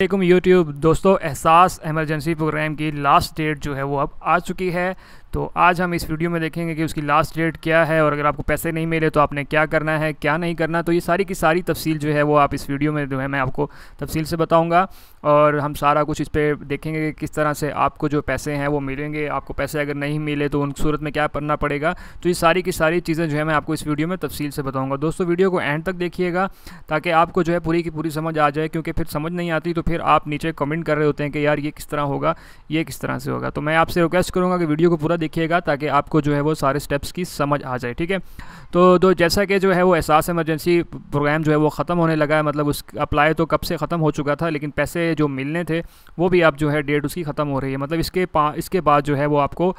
YouTube दोस्तों Ehsaas emergency program की last date जो है वो अब आ चुकी है तो आज हम इस वीडियो में देखेंगे कि उसकी लास्ट डेट क्या है और अगर आपको पैसे नहीं मिले तो आपने क्या करना है क्या नहीं करना तो ये सारी की सारी तफसील जो है वो आप इस वीडियो में जो है मैं आपको तफसील से बताऊंगा और हम सारा कुछ इस पर देखेंगे कि किस तरह से आपको जो पैसे हैं वो मिलेंगे आपको पैसे अगर नहीं मिले तो उन सूरत में क्या करना पड़ेगा तो ये सारी की सारी चीज़ें जो है मैं आपको इस वीडियो में तफसील से बताऊँगा दोस्तों वीडियो को एंड तक देखिएगा ताकि आपको जो है पूरी की पूरी समझ आ जाए क्योंकि फिर समझ नहीं आती तो फिर आप नीचे कमेंट कर रहे होते हैं कि यार ये किस तरह होगा ये किस तरह से होगा तो मैं आपसे रिक्वेस्ट करूँगा कि वीडियो को पूरा देखिएगा ताकि आपको जो है वो सारे स्टेप्स की समझ आ जाए ठीक है तो दो तो जैसा कि जो है वो एहसास एमरजेंसी प्रोग्राम जो है वो ख़त्म होने लगा है मतलब उस अप्लाई तो कब से ख़त्म हो चुका था लेकिन पैसे जो मिलने थे वो भी अब जो है डेट उसकी ख़त्म हो रही है मतलब इसके इसके बाद जो है वो आपको आ,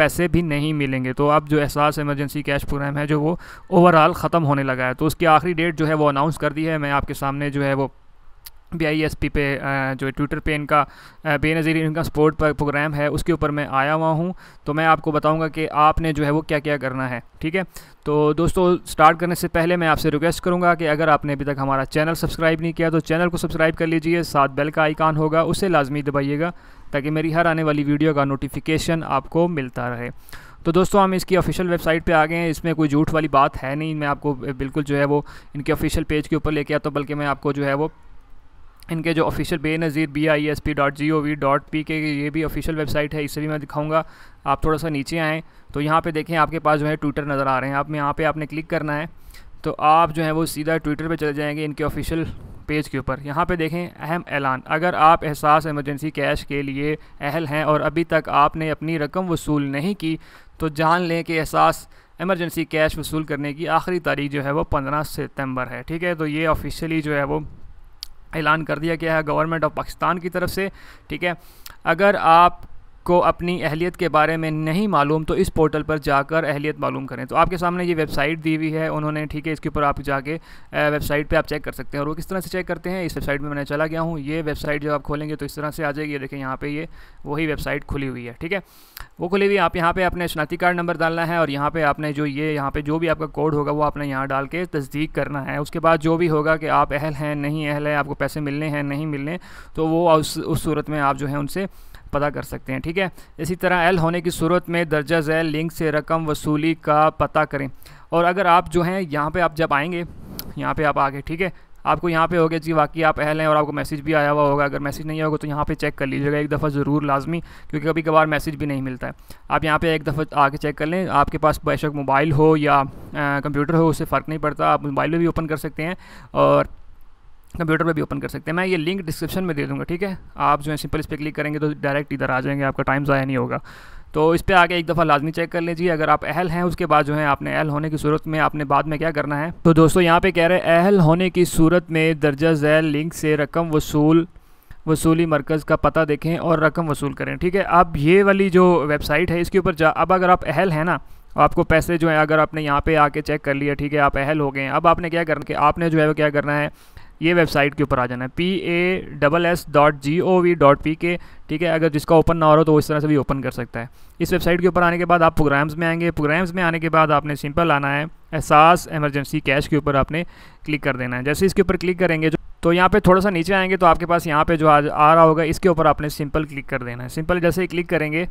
पैसे भी नहीं मिलेंगे तो अब जो एहसास एमरजेंसी कैश प्रोग्राम है जो वो ओवरऑल ख़त्म होने लगा है तो उसकी आखिरी डेट जो है वो अनाउंस कर दी है मैं आपके सामने जो है वो बी पे जो है ट्विटर पे इनका बेनज़ीर इनका सपोर्ट प्रोग्राम है उसके ऊपर मैं आया हुआ हूँ तो मैं आपको बताऊँगा कि आपने जो है वो क्या क्या करना है ठीक है तो दोस्तों स्टार्ट करने से पहले मैं आपसे रिक्वेस्ट करूँगा कि अगर आपने अभी तक हमारा चैनल सब्सक्राइब नहीं किया तो चैनल को सब्सक्राइब कर लीजिए साथ बेल का आइकान होगा उसे लाजमी दबाइएगा ताकि मेरी हर आने वाली वीडियो का नोटिफिकेशन आपको मिलता रहे तो दोस्तों हम इसकी ऑफिशियल वेबसाइट पे आ गए हैं इसमें कोई झूठ वाली बात है नहीं मैं आपको बिल्कुल जो है वो इनके ऑफिशियल पेज के ऊपर लेके आता हूँ बल्कि मैं आपको जो है वो इनके जो official Benazir B I S P dot G O V dot P K ये भी ऑफिशियल वेबसाइट है इससे भी मैं दिखाऊंगा आप थोड़ा सा नीचे आएँ तो यहाँ पे देखें आपके पास जो है ट्विटर नज़र आ रहे हैं आप यहाँ पे आपने क्लिक करना है तो आप जो है वो सीधा ट्विटर पे चले जाएंगे इनके ऑफिशियल पेज के ऊपर यहाँ पे देखें अहम ऐलान अगर आप एहसास एमरजेंसी कैश के लिए अहल हैं और अभी तक आपने अपनी रकम वसूल नहीं की तो जान लें कि एहसास एमरजेंसी कैश वसूल करने की आखिरी तारीख जो है वो पंद्रह सितम्बर है ठीक है तो ये ऑफिशियली जो है वो ऐलान कर दिया गया है गवर्नमेंट ऑफ पाकिस्तान की तरफ से ठीक है अगर आप को अपनी अहलियत के बारे में नहीं मालूम तो इस पोर्टल पर जाकर अहलियत मालूम करें तो आपके सामने ये वेबसाइट दी हुई है उन्होंने ठीक है इसके ऊपर आप जाके वेबसाइट पे आप चेक कर सकते हैं और वो किस तरह से चेक करते हैं इस वेबसाइट में मैंने चला गया हूँ ये वेबसाइट जब आप खोलेंगे तो इस तरह से आ जाएगी देखें यहाँ पर ये वही वेबसाइट खुली हुई है ठीक है वो खुले हुई आप यहाँ पे अपने शनाती कार्ड नंबर डालना है और यहाँ पे आपने जो ये यहाँ पे जो भी आपका कोड होगा वो आपने यहाँ डाल के तस्दीक करना है उसके बाद जो भी होगा कि आप अहल हैं नहीं अहल है आपको पैसे मिलने हैं नहीं मिलने तो वो उस उस सूरत में आप जो है उनसे पता कर सकते हैं ठीक है इसी तरह एल होने की सूरत में दर्जा झैल लिंक से रकम वसूली का पता करें और अगर आप जो हैं यहाँ पर आप जब आएँगे यहाँ पर आप आगे ठीक है आपको यहाँ पे हो गया जी वाकई आप अहल हैं और आपको मैसेज भी आया हुआ होगा अगर मैसेज नहीं होगा तो यहाँ पे चेक कर लीजिएगा एक दफ़ा ज़रूर लाजमी क्योंकि कभी कभार मैसेज भी नहीं मिलता है आप यहाँ पे एक दफ़ा आके चेक कर लें आपके पास बेशक मोबाइल हो या कंप्यूटर हो उससे फ़र्क नहीं पड़ता आप मोबाइल में भी ओपन कर सकते हैं और कंप्यूटर पर भी ओपन कर सकते हैं मैं ये लिंक डिस्क्रिप्शन में दे दूँगा ठीक है आप जो है सिंपल इस पर क्लिक करेंगे तो डायरेक्ट इधर आ जाएंगे आपका टाइम ज़ाया नहीं होगा तो इस पर आगे एक दफ़ा लाजमी चेक कर लीजिए अगर आप अहल हैं उसके बाद जो है आपने अहल होने की सूरत में आपने बाद में क्या करना है तो दोस्तों यहाँ पे कह रहे हैं अहल होने की सूरत में दर्जा ज़ैल लिंक से रकम वसूल वसूली मरकज़ का पता देखें और रकम वसूल करें ठीक है अब ये वाली जो वेबसाइट है इसके ऊपर जा अब अगर आप अहल हैं ना तो आपको पैसे जो है अगर आपने यहाँ पे आके चेक कर लिया ठीक है आप अहल हो गए हैं अब आपने क्या करना कि आपने जो है वो क्या करना है ये वेबसाइट के ऊपर आ जाना है P A double S dot G O V dot P K ठीक है अगर जिसका ओपन ना हो तो इस तरह से भी ओपन कर सकता है इस वेबसाइट के ऊपर आने के बाद आप प्रोग्राम्स में आएंगे प्रोग्राम्स में आने के बाद आपने सिंपल आना है एहसास एमरजेंसी कैश के ऊपर आपने क्लिक कर देना है जैसे इसके ऊपर क्लिक करेंगे जो तो यहाँ पे थोड़ा सा नीचे आएंगे तो आपके पास यहाँ पे जो आ रहा होगा इसके ऊपर आपने सिंपल क्लिक कर देना है सिंपल जैसे ही क्लिक करेंगे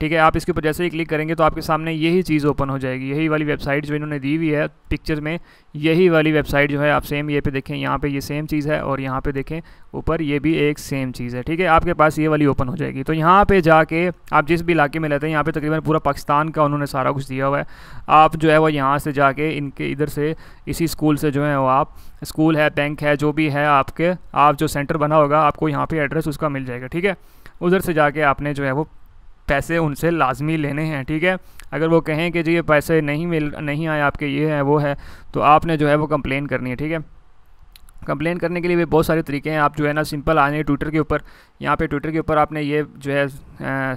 ठीक है आप इसके ऊपर जैसे ही क्लिक करेंगे तो आपके सामने यही चीज़ ओपन हो जाएगी यही वाली वेबसाइट जो इन्होंने दी हुई है पिक्चर में यही वाली वेबसाइट जो है आप सेम ये पे देखें यहाँ पे ये सेम चीज़ है और यहाँ पे देखें ऊपर ये भी एक सेम चीज़ है ठीक है आपके पास ये वाली ओपन हो जाएगी तो यहाँ पर जाके आप जिस भी इलाके में रहते हैं यहाँ पर तकरीबन पूरा पाकिस्तान का उन्होंने सारा कुछ दिया हुआ है आप जो है वो यहाँ से जाके इनके इधर से इसी स्कूल से जो है वो आप स्कूल है बैंक है जो भी है आपके आप जो सेंटर बना होगा आपको यहाँ पर एड्रेस उसका मिल जाएगा ठीक है उधर से जाके आपने जो है वो पैसे उनसे लाजमी लेने हैं ठीक है अगर वो कहें कि जी ये पैसे नहीं मिल नहीं आए आपके ये है वो है तो आपने जो है वो कंप्लेन करनी है ठीक है कंप्लेन करने के लिए भी बहुत सारे तरीके हैं आप जो है ना सिंपल आने ट्विटर के ऊपर यहाँ पे ट्विटर के ऊपर आपने ये जो है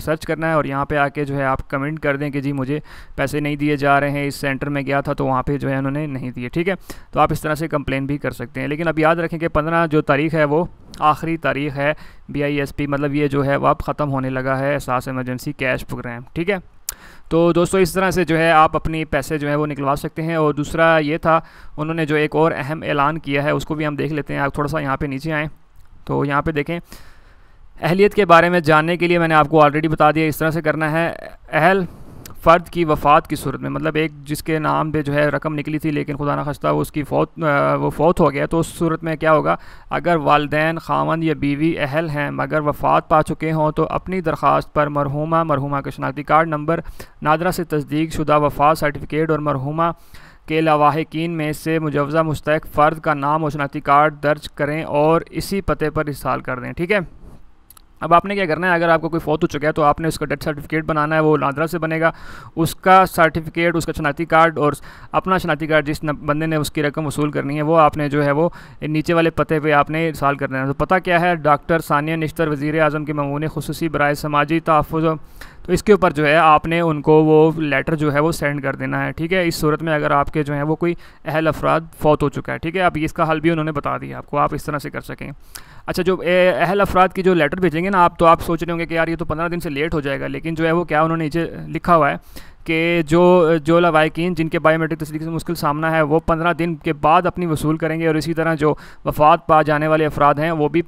सर्च करना है और यहाँ पे आके जो है आप कमेंट कर दें कि जी मुझे पैसे नहीं दिए जा रहे हैं इस सेंटर में गया था तो वहाँ पर जो है उन्होंने नहीं दिए ठीक है तो आप इस तरह से कंप्लेन भी कर सकते हैं लेकिन अब याद रखें कि पंद्रह जो तारीख है वो आखिरी तारीख है बी मतलब ये जो है वह अब ख़त्म होने लगा है एहसास एमरजेंसी कैश प्रोग्राम ठीक है तो दोस्तों इस तरह से जो है आप अपनी पैसे जो है वो निकलवा सकते हैं और दूसरा ये था उन्होंने जो एक और अहम ऐलान किया है उसको भी हम देख लेते हैं आप थोड़ा सा यहाँ पर नीचे आएँ तो यहाँ पर देखें अहलियत के बारे में जानने के लिए मैंने आपको ऑलरेडी बता दिया इस तरह से करना है अहल फ़र्द की वफ़ात की सूरत में मतलब एक जिसके नाम पे जो है रकम निकली थी लेकिन खुदा ना खस्ता वो उसकी फौत वो फौत हो गया तो उस सूरत में क्या होगा अगर वालदेन खावन या बीवी अहल हैं मगर वफ़ात पा चुके हों तो अपनी दरख्वास्त पर मरहुमा मरहुमा का शनाख्ती कार्ड नंबर नादरा से तस्दीक शुदा वफ़ात सर्टिफिकेट और मरहुमा के लवाहकिन में से मुजवज़ा मुस्तक फ़र्द का नाम और शनाख्ती कार्ड दर्ज करें और इसी पते पर इसाल कर दें ठीक है अब आपने क्या करना है अगर आपको कोई फौत हो चुका है तो आपने उसका डेथ सर्टिफिकेट बनाना है वो नादरा से बनेगा उसका सर्टिफिकेट उसका शनाती कार्ड और अपना शनाती कार्ड जिस बंदे ने उसकी रकम वसूल करनी है वो आपने जो है वो नीचे वाले पते पर आपने साल करना है तो पता क्या है डॉक्टर सानिया निश्तर वज़ी अजम के ममूने खसूसी बरए समाजी तहफ़ तो इसके ऊपर जो है आपने उनको वो लेटर जो है वो सेंड कर देना है ठीक है इस सूरत में अगर आपके जो है वो कोई अहल अफराद फौत हो चुका है ठीक है अब इसका हल भी उन्होंने बता दिया आपको आप इस तरह से कर सकें अच्छा जो अहल अफराद की जो लेटर भेजेंगे ना आप तो आप सोच रहे होंगे कि यार ये तो पंद्रह दिन से लेट हो जाएगा लेकिन जो है वो क्या उन्होंने नीचे लिखा हुआ है कि जो जो लवाकिन जिनके बायोमेट्रिक तस्दीक से मुश्किल सामना है वो पंद्रह दिन के बाद अपनी वसूल करेंगे और इसी तरह जो वफात पा जाने वाले अफराद हैं वो भी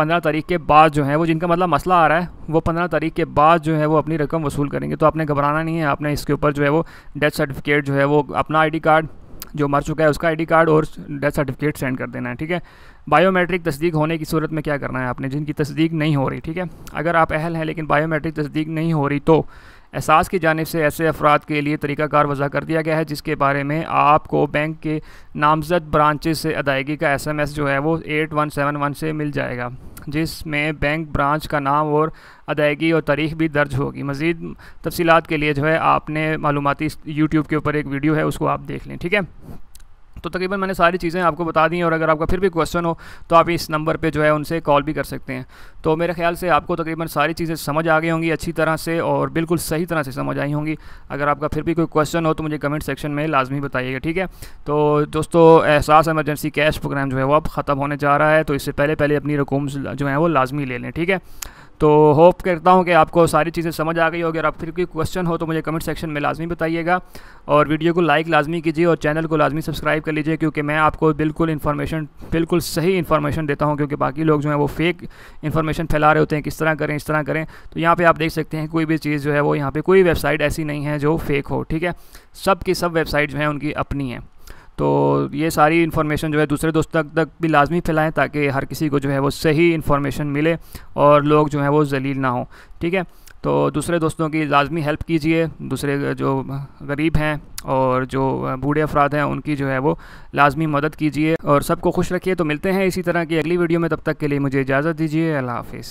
पंद्रह तारीख के बाद जो है वो जिनका मतलब मसला आ रहा है वो पंद्रह तारीख के बाद जो है वो अपनी रकम वसूल करेंगे तो आपने घबराना नहीं है आपने इसके ऊपर जो है वो डेथ सर्टिफिकेट जो है वो अपना आईडी कार्ड जो मर चुका है उसका आईडी कार्ड और डेथ सर्टिफिकेट सेंड कर देना है ठीक है बायोमेट्रिक तस्दीक होने की सूरत में क्या करना है आपने जिनकी तस्दीक नहीं हो रही ठीक है अगर आप अहल हैं लेकिन बायोमेट्रिक तस्दीक नहीं हो रही तो एहसास की जानब से ऐसे अफराद के लिए तरीकाकार वजह कर दिया गया है जिसके बारे में आपको बैंक के नामजद ब्रांचेज से अदायगी का एस एम एस जो है वो एट वन सेवन वन से मिल जाएगा जिसमें बैंक ब्रांच का नाम और अदायगी और तारीख भी दर्ज होगी मज़ीद तफसीत के लिए जो है आपने मालूमती यूट्यूब के ऊपर एक वीडियो है उसको आप देख लें ठीक है तो तकरीबन मैंने सारी चीज़ें आपको बता दी हैं और अगर आपका फिर भी क्वेश्चन हो तो आप इस नंबर पर जो है उनसे कॉल भी कर सकते हैं तो मेरे ख्याल से आपको तकरीबन सारी चीज़ें समझ आ गई होंगी अच्छी तरह से और बिल्कुल सही तरह से समझ आई होंगी अगर आपका फिर भी कोई क्वेश्चन हो तो मुझे कमेंट सेक्शन में लाजमी बताइएगा ठीक है तो दोस्तों एहसास एमरजेंसी कैश प्रोग्राम जो है वो अब ख़त्म होने जा रहा है तो इससे पहले पहले अपनी रकूम जो है वो लाजमी ले लें ठीक है तो होप करता हूँ कि आपको सारी चीज़ें समझ आ गई होगी अगर आप फिर कोई क्वेश्चन हो तो मुझे कमेंट सेक्शन में लाजमी बताइएगा और वीडियो को लाइक लाजमी कीजिए और चैनल को लाजमी सब्सक्राइब कर लीजिए क्योंकि मैं आपको बिल्कुल इन्फॉर्मेशन बिल्कुल सही इन्फॉर्मेशन देता हूँ क्योंकि बाकी लोग जो हैं वो फेक इन्फॉर्मेशन फैला रहे होते हैं किस तरह करें इस तरह करें तो यहाँ पर आप देख सकते हैं कोई भी चीज़ जो है वो यहाँ पर कोई वेबसाइट ऐसी नहीं है जो फेक हो ठीक है सब की सब वेबसाइट जो है उनकी अपनी है तो ये सारी इन्फॉर्मेशन जो है दूसरे दोस्तों तक तक भी लाजमी फैलाएँ ताकि हर किसी को जो है वो सही इन्फॉर्मेशन मिले और लोग जो है वो जलील ना हो ठीक है तो दूसरे दोस्तों की लाजमी हेल्प कीजिए दूसरे जो गरीब हैं और जो बूढ़े अफराद हैं उनकी जो है वो लाजमी मदद कीजिए और सबको खुश रखिए तो मिलते हैं इसी तरह की अगली वीडियो में तब तक के लिए मुझे इजाज़त दीजिए अल्लाह हाफिज़